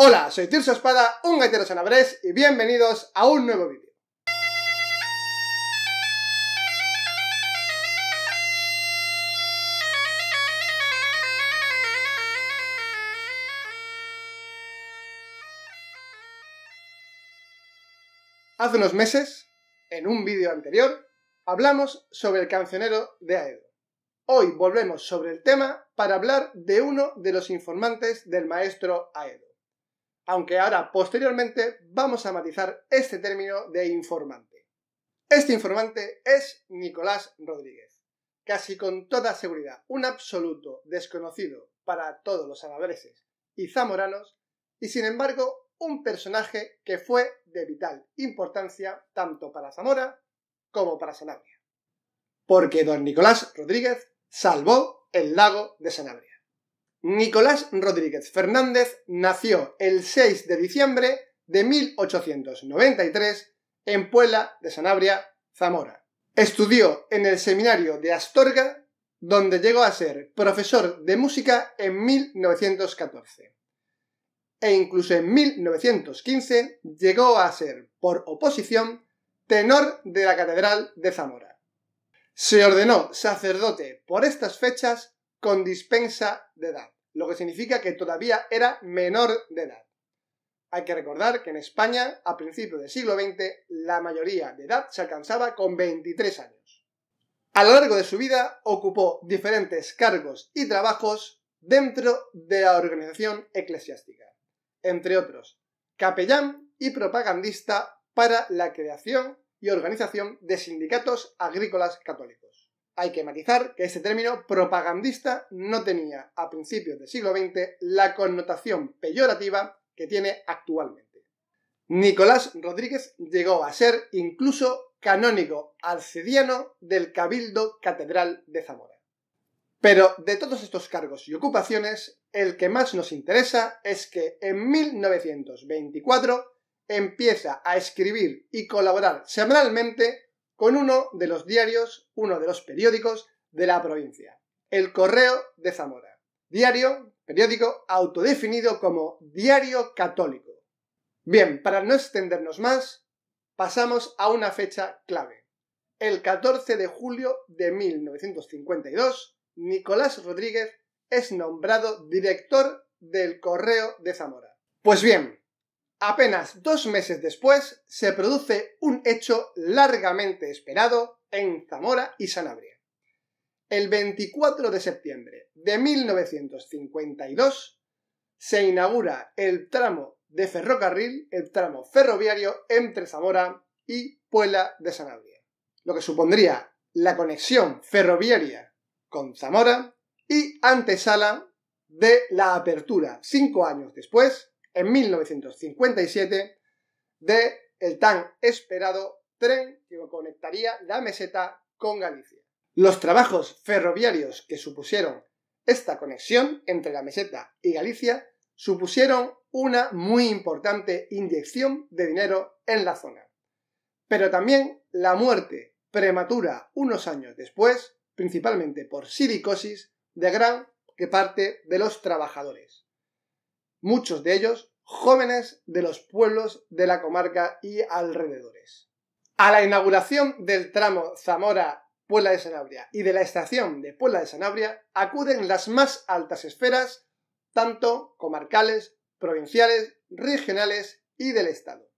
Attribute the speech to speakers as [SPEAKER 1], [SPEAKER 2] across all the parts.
[SPEAKER 1] Hola, soy Tirso Espada, un gaitero sanabrés y bienvenidos a un nuevo vídeo. Hace unos meses, en un vídeo anterior, hablamos sobre el cancionero de Aedo. Hoy volvemos sobre el tema para hablar de uno de los informantes del maestro Aedo aunque ahora posteriormente vamos a matizar este término de informante. Este informante es Nicolás Rodríguez, casi con toda seguridad un absoluto desconocido para todos los alaveses y zamoranos, y sin embargo un personaje que fue de vital importancia tanto para Zamora como para Sanabria. Porque don Nicolás Rodríguez salvó el lago de Sanabria. Nicolás Rodríguez Fernández nació el 6 de diciembre de 1893 en Puebla de Sanabria, Zamora. Estudió en el seminario de Astorga, donde llegó a ser profesor de música en 1914. E incluso en 1915 llegó a ser, por oposición, tenor de la Catedral de Zamora. Se ordenó sacerdote por estas fechas con dispensa de edad, lo que significa que todavía era menor de edad. Hay que recordar que en España, a principios del siglo XX, la mayoría de edad se alcanzaba con 23 años. A lo largo de su vida ocupó diferentes cargos y trabajos dentro de la organización eclesiástica, entre otros, capellán y propagandista para la creación y organización de sindicatos agrícolas católicos. Hay que matizar que ese término propagandista no tenía a principios del siglo XX la connotación peyorativa que tiene actualmente. Nicolás Rodríguez llegó a ser incluso canónigo arcediano del Cabildo Catedral de Zamora. Pero de todos estos cargos y ocupaciones, el que más nos interesa es que en 1924 empieza a escribir y colaborar semanalmente con uno de los diarios, uno de los periódicos de la provincia, el Correo de Zamora, diario, periódico autodefinido como Diario Católico. Bien, para no extendernos más, pasamos a una fecha clave. El 14 de julio de 1952, Nicolás Rodríguez es nombrado director del Correo de Zamora. Pues bien, Apenas dos meses después se produce un hecho largamente esperado en Zamora y Sanabria. El 24 de septiembre de 1952 se inaugura el tramo de ferrocarril, el tramo ferroviario entre Zamora y Puela de Sanabria, lo que supondría la conexión ferroviaria con Zamora y antesala de la apertura cinco años después en 1957 de el tan esperado tren que conectaría la meseta con Galicia. Los trabajos ferroviarios que supusieron esta conexión entre la meseta y Galicia supusieron una muy importante inyección de dinero en la zona. Pero también la muerte prematura unos años después, principalmente por silicosis, de gran parte de los trabajadores muchos de ellos jóvenes de los pueblos de la comarca y alrededores. A la inauguración del tramo Zamora-Puebla de Sanabria y de la estación de Puebla de Sanabria acuden las más altas esferas, tanto comarcales, provinciales, regionales y del Estado,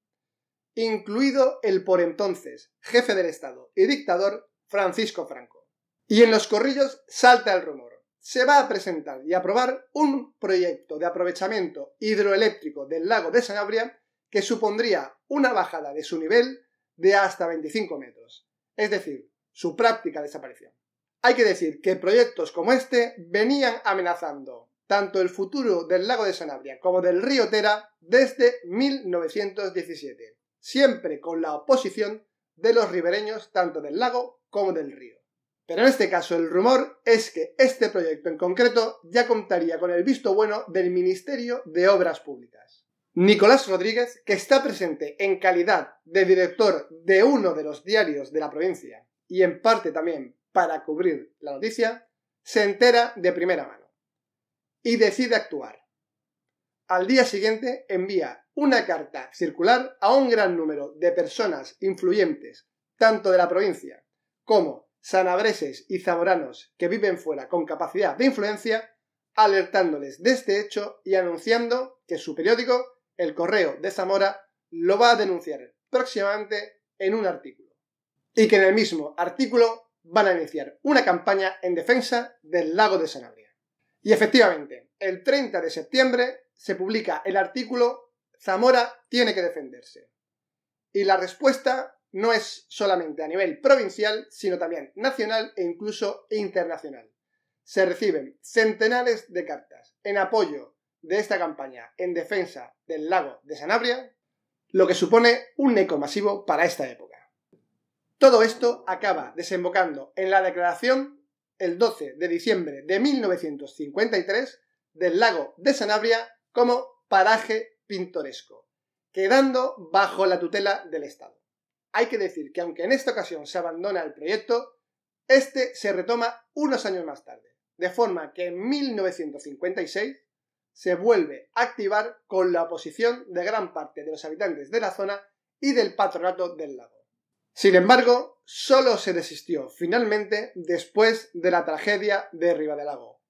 [SPEAKER 1] incluido el por entonces jefe del Estado y dictador Francisco Franco. Y en los corrillos salta el rumor se va a presentar y aprobar un proyecto de aprovechamiento hidroeléctrico del lago de Sanabria que supondría una bajada de su nivel de hasta 25 metros, es decir, su práctica desaparición. Hay que decir que proyectos como este venían amenazando tanto el futuro del lago de Sanabria como del río Tera desde 1917, siempre con la oposición de los ribereños tanto del lago como del río. Pero en este caso el rumor es que este proyecto en concreto ya contaría con el visto bueno del Ministerio de Obras Públicas. Nicolás Rodríguez, que está presente en calidad de director de uno de los diarios de la provincia y en parte también para cubrir la noticia, se entera de primera mano y decide actuar. Al día siguiente envía una carta circular a un gran número de personas influyentes, tanto de la provincia como sanabreses y zamoranos que viven fuera con capacidad de influencia, alertándoles de este hecho y anunciando que su periódico, El Correo de Zamora, lo va a denunciar próximamente en un artículo. Y que en el mismo artículo van a iniciar una campaña en defensa del lago de Sanabria. Y efectivamente, el 30 de septiembre se publica el artículo Zamora tiene que defenderse. Y la respuesta no es solamente a nivel provincial, sino también nacional e incluso internacional. Se reciben centenares de cartas en apoyo de esta campaña en defensa del lago de Sanabria, lo que supone un eco masivo para esta época. Todo esto acaba desembocando en la declaración el 12 de diciembre de 1953 del lago de Sanabria como paraje pintoresco, quedando bajo la tutela del Estado hay que decir que aunque en esta ocasión se abandona el proyecto, este se retoma unos años más tarde, de forma que en 1956 se vuelve a activar con la oposición de gran parte de los habitantes de la zona y del patronato del lago. Sin embargo, solo se desistió finalmente después de la tragedia de Lago,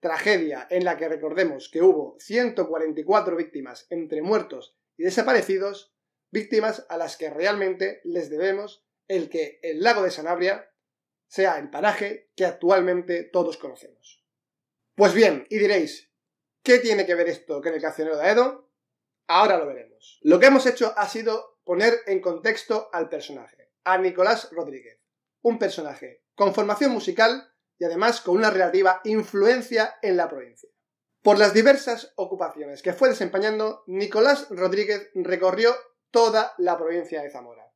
[SPEAKER 1] tragedia en la que recordemos que hubo 144 víctimas entre muertos y desaparecidos víctimas a las que realmente les debemos el que el lago de Sanabria sea el paraje que actualmente todos conocemos. Pues bien, y diréis, ¿qué tiene que ver esto con el cancionero de Edo? Ahora lo veremos. Lo que hemos hecho ha sido poner en contexto al personaje, a Nicolás Rodríguez, un personaje con formación musical y además con una relativa influencia en la provincia. Por las diversas ocupaciones que fue desempeñando, Nicolás Rodríguez recorrió toda la provincia de Zamora.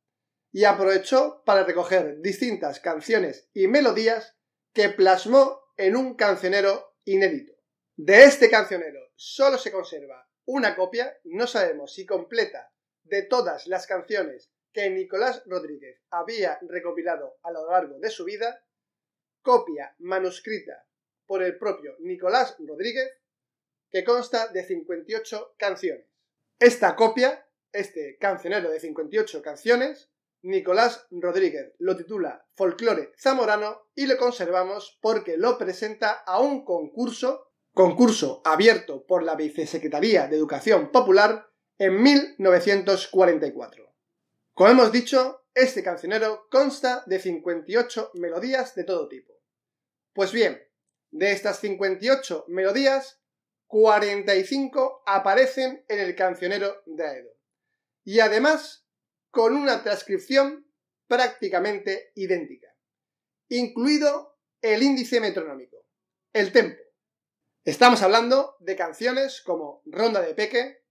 [SPEAKER 1] Y aprovechó para recoger distintas canciones y melodías que plasmó en un cancionero inédito. De este cancionero solo se conserva una copia, no sabemos si completa, de todas las canciones que Nicolás Rodríguez había recopilado a lo largo de su vida, copia manuscrita por el propio Nicolás Rodríguez, que consta de 58 canciones. Esta copia este cancionero de 58 canciones, Nicolás Rodríguez lo titula Folclore Zamorano y lo conservamos porque lo presenta a un concurso, concurso abierto por la Vicesecretaría de Educación Popular en 1944. Como hemos dicho, este cancionero consta de 58 melodías de todo tipo. Pues bien, de estas 58 melodías, 45 aparecen en el cancionero de Aedo y además con una transcripción prácticamente idéntica, incluido el índice metronómico, el tempo. Estamos hablando de canciones como Ronda de Peque,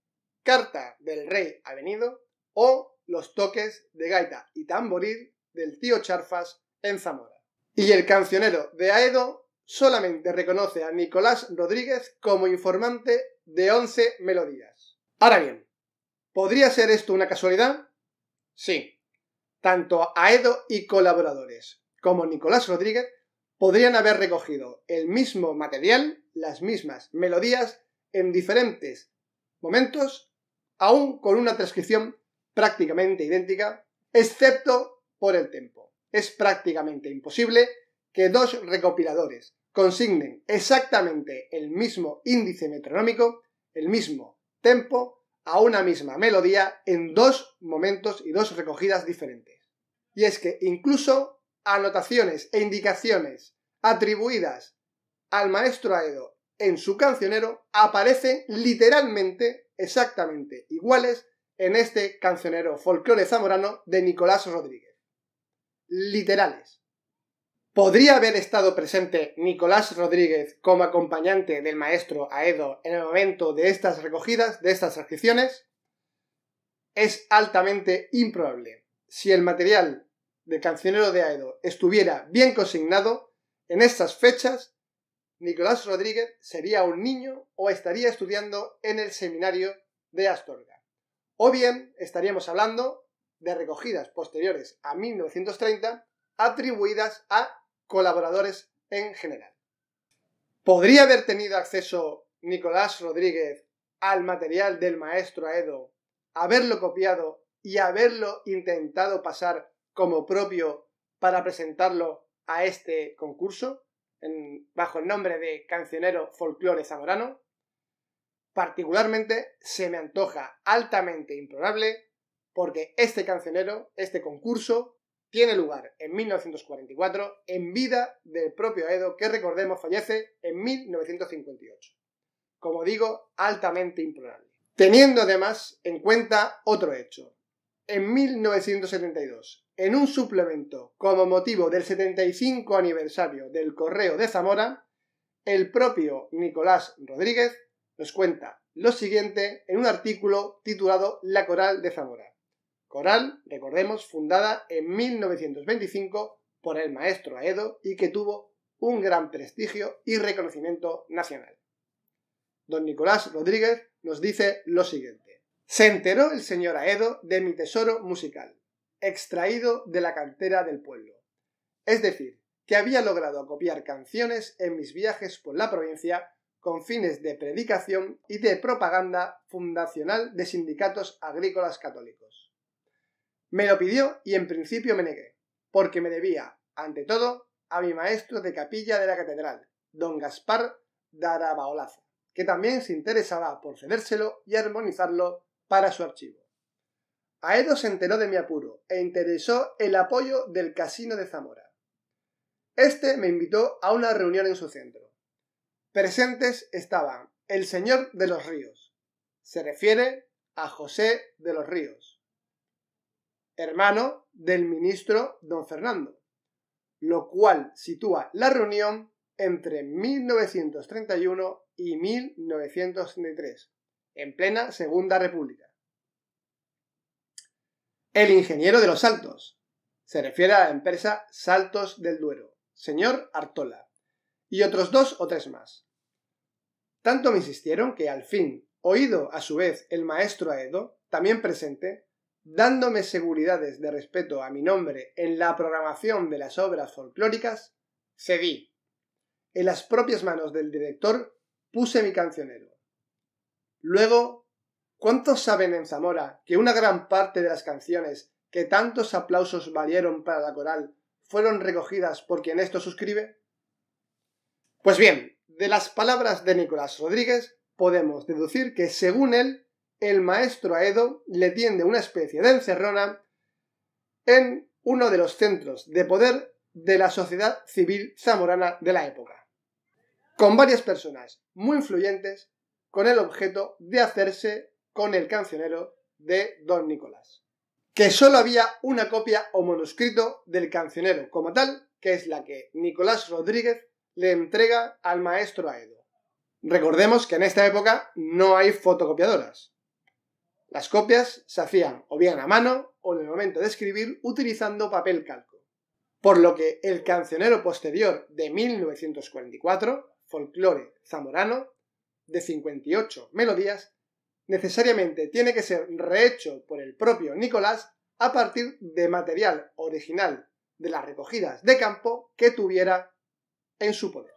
[SPEAKER 1] Carta del Rey Avenido o Los toques de gaita y tamboril del tío Charfas en Zamora. Y el cancionero de Aedo solamente reconoce a Nicolás Rodríguez como informante de 11 melodías. Ahora bien, ¿Podría ser esto una casualidad? Sí. Tanto Aedo y colaboradores como Nicolás Rodríguez podrían haber recogido el mismo material, las mismas melodías, en diferentes momentos, aún con una transcripción prácticamente idéntica, excepto por el tempo. Es prácticamente imposible que dos recopiladores consignen exactamente el mismo índice metronómico, el mismo tempo, a una misma melodía en dos momentos y dos recogidas diferentes. Y es que incluso anotaciones e indicaciones atribuidas al maestro Aedo en su cancionero aparecen literalmente exactamente iguales en este cancionero folclore zamorano de Nicolás Rodríguez. Literales. ¿Podría haber estado presente Nicolás Rodríguez como acompañante del maestro Aedo en el momento de estas recogidas, de estas transcripciones? Es altamente improbable. Si el material del cancionero de Aedo estuviera bien consignado, en estas fechas Nicolás Rodríguez sería un niño o estaría estudiando en el seminario de Astorga. O bien estaríamos hablando de recogidas posteriores a 1930 atribuidas a colaboradores en general. ¿Podría haber tenido acceso Nicolás Rodríguez al material del maestro Aedo, haberlo copiado y haberlo intentado pasar como propio para presentarlo a este concurso bajo el nombre de Cancionero Folclore Zamorano? Particularmente se me antoja altamente improbable porque este cancionero, este concurso, tiene lugar en 1944 en vida del propio Edo, que recordemos fallece en 1958. Como digo, altamente improbable. Teniendo además en cuenta otro hecho. En 1972, en un suplemento como motivo del 75 aniversario del Correo de Zamora, el propio Nicolás Rodríguez nos cuenta lo siguiente en un artículo titulado La Coral de Zamora coral, recordemos, fundada en 1925 por el maestro Aedo y que tuvo un gran prestigio y reconocimiento nacional. Don Nicolás Rodríguez nos dice lo siguiente. Se enteró el señor Aedo de mi tesoro musical, extraído de la cantera del pueblo. Es decir, que había logrado copiar canciones en mis viajes por la provincia con fines de predicación y de propaganda fundacional de sindicatos agrícolas católicos me lo pidió y en principio me negué, porque me debía, ante todo, a mi maestro de capilla de la catedral, don Gaspar Darabaolaza, que también se interesaba por cedérselo y armonizarlo para su archivo. Aedo se enteró de mi apuro e interesó el apoyo del Casino de Zamora. Este me invitó a una reunión en su centro. Presentes estaban el señor de los ríos. Se refiere a José de los ríos hermano del ministro don Fernando, lo cual sitúa la reunión entre 1931 y 1933, en plena Segunda República. El ingeniero de los Saltos se refiere a la empresa Saltos del Duero, señor Artola, y otros dos o tres más. Tanto me insistieron que al fin, oído a su vez el maestro Aedo, también presente, dándome seguridades de respeto a mi nombre en la programación de las obras folclóricas, cedí. En las propias manos del director puse mi cancionero. Luego, ¿cuántos saben en Zamora que una gran parte de las canciones que tantos aplausos valieron para la coral fueron recogidas por quien esto suscribe? Pues bien, de las palabras de Nicolás Rodríguez podemos deducir que, según él, el maestro Aedo le tiende una especie de encerrona en uno de los centros de poder de la sociedad civil zamorana de la época, con varias personas muy influyentes con el objeto de hacerse con el cancionero de Don Nicolás, que solo había una copia o manuscrito del cancionero como tal, que es la que Nicolás Rodríguez le entrega al maestro Aedo. Recordemos que en esta época no hay fotocopiadoras, las copias se hacían o bien a mano o en el momento de escribir utilizando papel calco, por lo que el cancionero posterior de 1944, folklore zamorano, de 58 melodías, necesariamente tiene que ser rehecho por el propio Nicolás a partir de material original de las recogidas de campo que tuviera en su poder.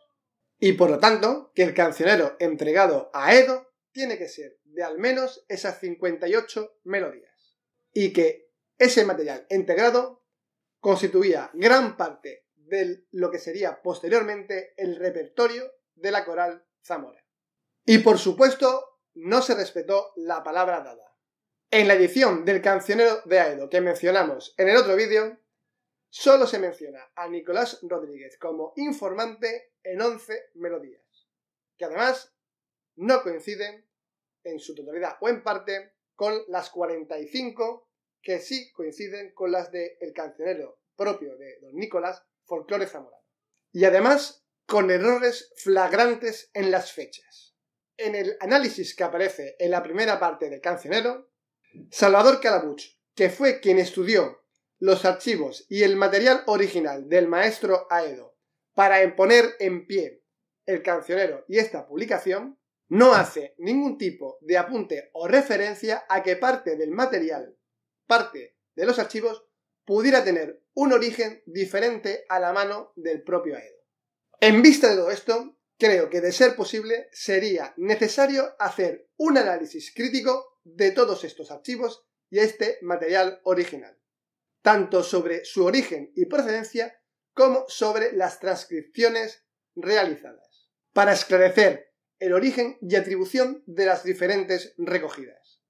[SPEAKER 1] Y por lo tanto, que el cancionero entregado a Edo tiene que ser de al menos esas 58 melodías. Y que ese material integrado constituía gran parte de lo que sería posteriormente el repertorio de la coral Zamora. Y por supuesto, no se respetó la palabra dada. En la edición del cancionero de Aedo que mencionamos en el otro vídeo, solo se menciona a Nicolás Rodríguez como informante en 11 melodías, que además no coinciden en su totalidad o en parte con las 45 que sí coinciden con las del el cancionero propio de don Nicolás, folclore zamorano. Y además con errores flagrantes en las fechas. En el análisis que aparece en la primera parte del cancionero, Salvador Calabuch, que fue quien estudió los archivos y el material original del maestro Aedo para poner en pie el cancionero y esta publicación, no hace ningún tipo de apunte o referencia a que parte del material, parte de los archivos, pudiera tener un origen diferente a la mano del propio Aedo. En vista de todo esto, creo que de ser posible sería necesario hacer un análisis crítico de todos estos archivos y este material original, tanto sobre su origen y procedencia como sobre las transcripciones realizadas, para esclarecer el origen y atribución de las diferentes recogidas.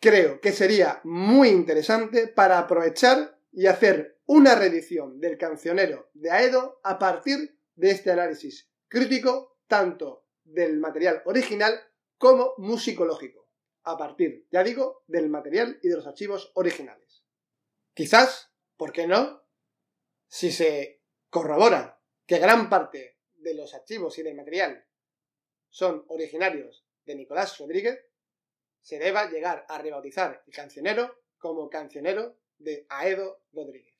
[SPEAKER 1] Creo que sería muy interesante para aprovechar y hacer una reedición del cancionero de Aedo a partir de este análisis crítico tanto del material original como musicológico, a partir, ya digo, del material y de los archivos originales. Quizás, ¿por qué no? Si se corrobora que gran parte de los archivos y del material son originarios de Nicolás Rodríguez, se deba llegar a rebautizar el cancionero como cancionero de Aedo Rodríguez.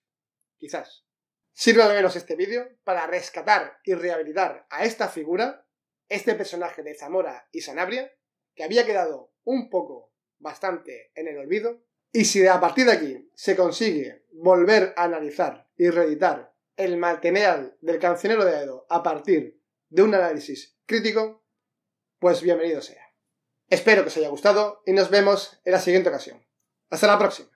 [SPEAKER 1] Quizás. Sirva de menos este vídeo para rescatar y rehabilitar a esta figura, este personaje de Zamora y Sanabria, que había quedado un poco, bastante en el olvido, y si a partir de aquí se consigue volver a analizar y reeditar el material del cancionero de Aedo a partir de un análisis crítico, pues bienvenido sea. Espero que os haya gustado y nos vemos en la siguiente ocasión. Hasta la próxima.